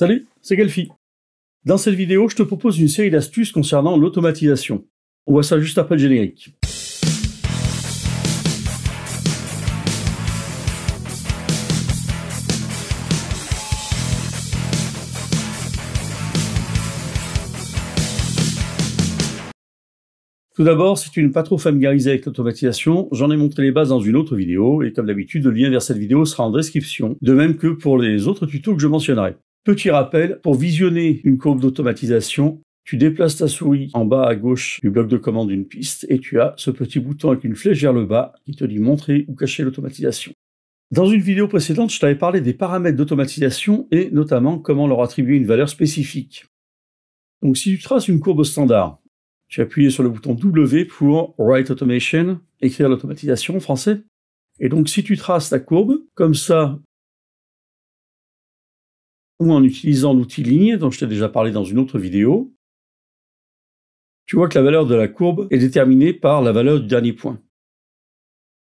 Salut, c'est Gelfi. Dans cette vidéo, je te propose une série d'astuces concernant l'automatisation. On voit ça juste après le générique. Tout d'abord, si tu n'es pas trop familiarisé avec l'automatisation, j'en ai montré les bases dans une autre vidéo, et comme d'habitude, le lien vers cette vidéo sera en description, de même que pour les autres tutos que je mentionnerai. Petit rappel, pour visionner une courbe d'automatisation, tu déplaces ta souris en bas à gauche du bloc de commande d'une piste et tu as ce petit bouton avec une flèche vers le bas qui te dit montrer ou cacher l'automatisation. Dans une vidéo précédente, je t'avais parlé des paramètres d'automatisation et notamment comment leur attribuer une valeur spécifique. Donc si tu traces une courbe standard, tu appuyé sur le bouton W pour Write Automation, écrire l'automatisation en français. Et donc si tu traces ta courbe, comme ça ou en utilisant l'outil ligne dont je t'ai déjà parlé dans une autre vidéo, tu vois que la valeur de la courbe est déterminée par la valeur du dernier point.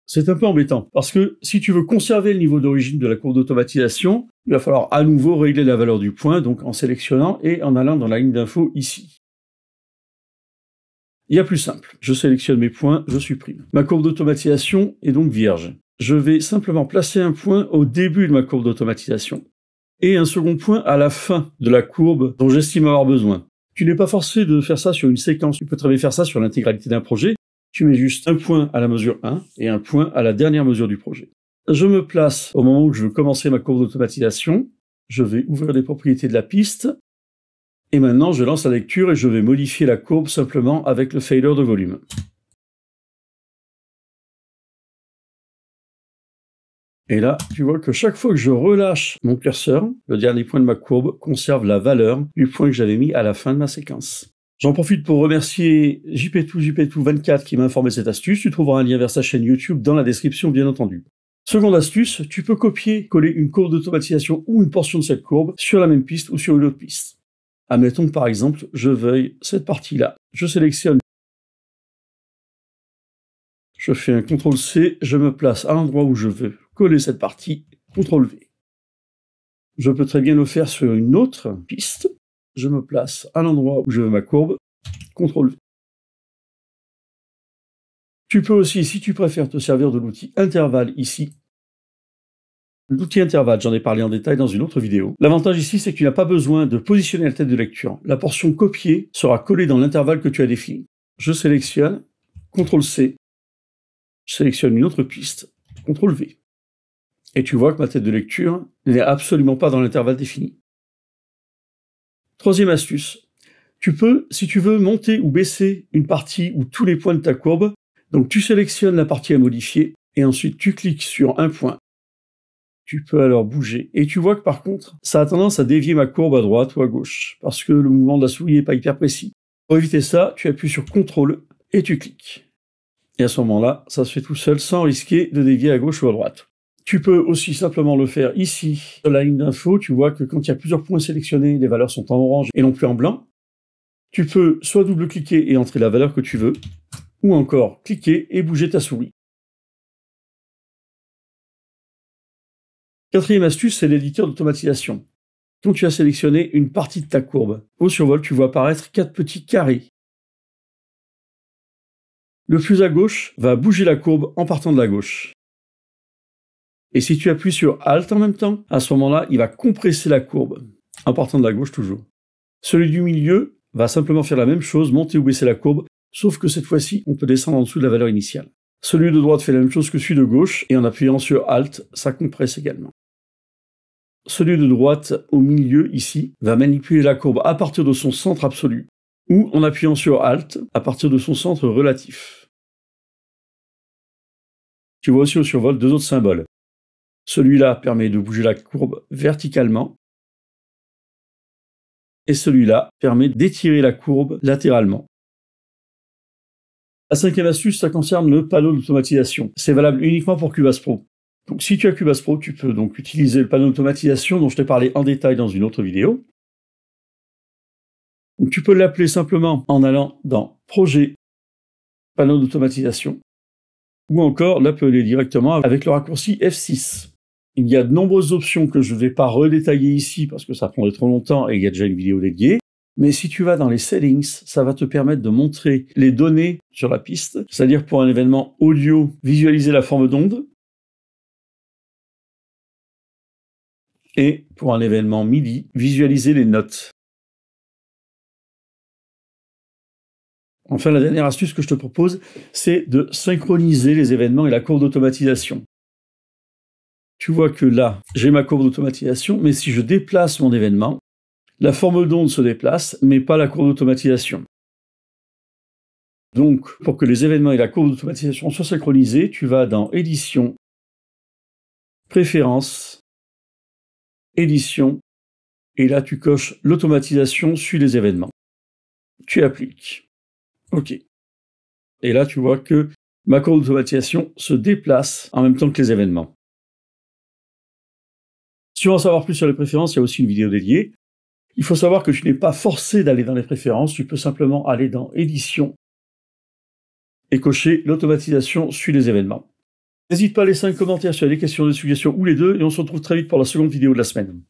C'est un peu embêtant, parce que si tu veux conserver le niveau d'origine de la courbe d'automatisation, il va falloir à nouveau régler la valeur du point, donc en sélectionnant et en allant dans la ligne d'info ici. Il y a plus simple. Je sélectionne mes points, je supprime. Ma courbe d'automatisation est donc vierge. Je vais simplement placer un point au début de ma courbe d'automatisation et un second point à la fin de la courbe dont j'estime avoir besoin. Tu n'es pas forcé de faire ça sur une séquence, tu peux très bien faire ça sur l'intégralité d'un projet, tu mets juste un point à la mesure 1 et un point à la dernière mesure du projet. Je me place au moment où je veux commencer ma courbe d'automatisation, je vais ouvrir les propriétés de la piste, et maintenant je lance la lecture et je vais modifier la courbe simplement avec le failure de volume. Et là, tu vois que chaque fois que je relâche mon curseur, le dernier point de ma courbe conserve la valeur du point que j'avais mis à la fin de ma séquence. J'en profite pour remercier JP2JP224 qui m'a informé de cette astuce. Tu trouveras un lien vers sa chaîne YouTube dans la description, bien entendu. Seconde astuce, tu peux copier-coller une courbe d'automatisation ou une portion de cette courbe sur la même piste ou sur une autre piste. Admettons que par exemple, je veuille cette partie-là. Je sélectionne je fais un CTRL-C, je me place à l'endroit où je veux coller cette partie, CTRL V. Je peux très bien le faire sur une autre piste. Je me place à l'endroit où je veux ma courbe, CTRL V. Tu peux aussi, si tu préfères, te servir de l'outil intervalle ici. L'outil intervalle, j'en ai parlé en détail dans une autre vidéo. L'avantage ici, c'est que tu n'as pas besoin de positionner la tête de lecture. La portion copiée sera collée dans l'intervalle que tu as défini. Je sélectionne, CTRL-C, je sélectionne une autre piste, CTRL-V et tu vois que ma tête de lecture n'est absolument pas dans l'intervalle défini. Troisième astuce, tu peux, si tu veux monter ou baisser une partie ou tous les points de ta courbe, donc tu sélectionnes la partie à modifier et ensuite tu cliques sur un point. Tu peux alors bouger. Et tu vois que par contre, ça a tendance à dévier ma courbe à droite ou à gauche, parce que le mouvement de la souris n'est pas hyper précis. Pour éviter ça, tu appuies sur CTRL et tu cliques. Et à ce moment-là, ça se fait tout seul sans risquer de dévier à gauche ou à droite. Tu peux aussi simplement le faire ici. Sur la ligne d'info, tu vois que quand il y a plusieurs points sélectionnés, les valeurs sont en orange et non plus en blanc. Tu peux soit double-cliquer et entrer la valeur que tu veux, ou encore cliquer et bouger ta souris. Quatrième astuce, c'est l'éditeur d'automatisation. Quand tu as sélectionné une partie de ta courbe, au survol, tu vois apparaître quatre petits carrés. Le plus à gauche va bouger la courbe en partant de la gauche. Et si tu appuies sur Alt en même temps, à ce moment-là, il va compresser la courbe, en partant de la gauche toujours. Celui du milieu va simplement faire la même chose, monter ou baisser la courbe, sauf que cette fois-ci, on peut descendre en dessous de la valeur initiale. Celui de droite fait la même chose que celui de gauche, et en appuyant sur Alt, ça compresse également. Celui de droite, au milieu, ici, va manipuler la courbe à partir de son centre absolu, ou en appuyant sur Alt, à partir de son centre relatif. Tu vois aussi au survol deux autres symboles, celui-là permet de bouger la courbe verticalement et celui-là permet d'étirer la courbe latéralement. La cinquième astuce, ça concerne le panneau d'automatisation. C'est valable uniquement pour Cubase Pro. Donc si tu as Cubase Pro, tu peux donc utiliser le panneau d'automatisation dont je t'ai parlé en détail dans une autre vidéo. tu peux l'appeler simplement en allant dans Projet, panneau d'automatisation, ou encore l'appeler directement avec le raccourci F6. Il y a de nombreuses options que je ne vais pas redétailler ici parce que ça prendrait trop longtemps et il y a déjà une vidéo dédiée. Mais si tu vas dans les settings, ça va te permettre de montrer les données sur la piste, c'est-à-dire pour un événement audio, visualiser la forme d'onde, et pour un événement MIDI, visualiser les notes. Enfin, la dernière astuce que je te propose, c'est de synchroniser les événements et la courbe d'automatisation. Tu vois que là, j'ai ma courbe d'automatisation, mais si je déplace mon événement, la forme d'onde se déplace, mais pas la courbe d'automatisation. Donc, pour que les événements et la courbe d'automatisation soient synchronisés, tu vas dans Édition, Préférences, Édition, et là tu coches l'automatisation suit les événements. Tu appliques. OK. Et là, tu vois que ma courbe d'automatisation se déplace en même temps que les événements. Si tu veux en savoir plus sur les préférences, il y a aussi une vidéo dédiée. Il faut savoir que tu n'es pas forcé d'aller dans les préférences, tu peux simplement aller dans Édition et cocher l'automatisation suit les événements. N'hésite pas à laisser un commentaire sur les des questions, des suggestions ou les deux, et on se retrouve très vite pour la seconde vidéo de la semaine.